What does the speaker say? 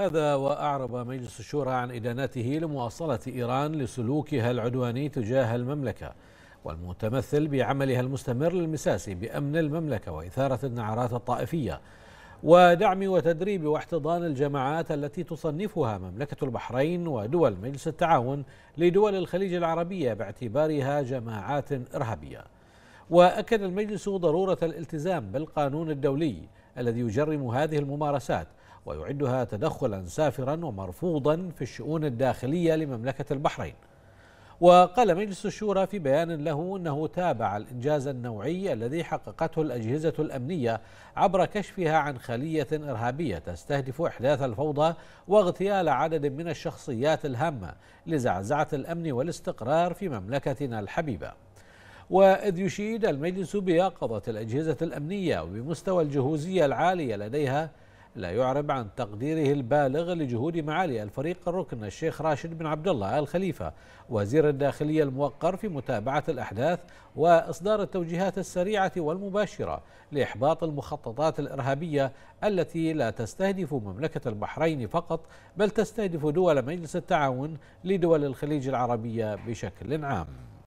هذا وأعرب مجلس الشورى عن إدانته لمواصلة إيران لسلوكها العدواني تجاه المملكة والمتمثل بعملها المستمر للمساس بأمن المملكة وإثارة النعرات الطائفية ودعم وتدريب واحتضان الجماعات التي تصنفها مملكة البحرين ودول مجلس التعاون لدول الخليج العربية باعتبارها جماعات إرهابية وأكد المجلس ضرورة الالتزام بالقانون الدولي الذي يجرم هذه الممارسات ويعدها تدخلا سافرا ومرفوضا في الشؤون الداخليه لمملكه البحرين. وقال مجلس الشورى في بيان له انه تابع الانجاز النوعي الذي حققته الاجهزه الامنيه عبر كشفها عن خليه ارهابيه تستهدف احداث الفوضى واغتيال عدد من الشخصيات الهامه لزعزعه الامن والاستقرار في مملكتنا الحبيبه. واذ يشيد المجلس بيقظه الاجهزه الامنيه وبمستوى الجهوزيه العالية لديها لا يعرب عن تقديره البالغ لجهود معالي الفريق الركن الشيخ راشد بن عبد الله الخليفة وزير الداخلية الموقر في متابعة الأحداث وإصدار التوجيهات السريعة والمباشرة لإحباط المخططات الإرهابية التي لا تستهدف مملكة البحرين فقط بل تستهدف دول مجلس التعاون لدول الخليج العربية بشكل عام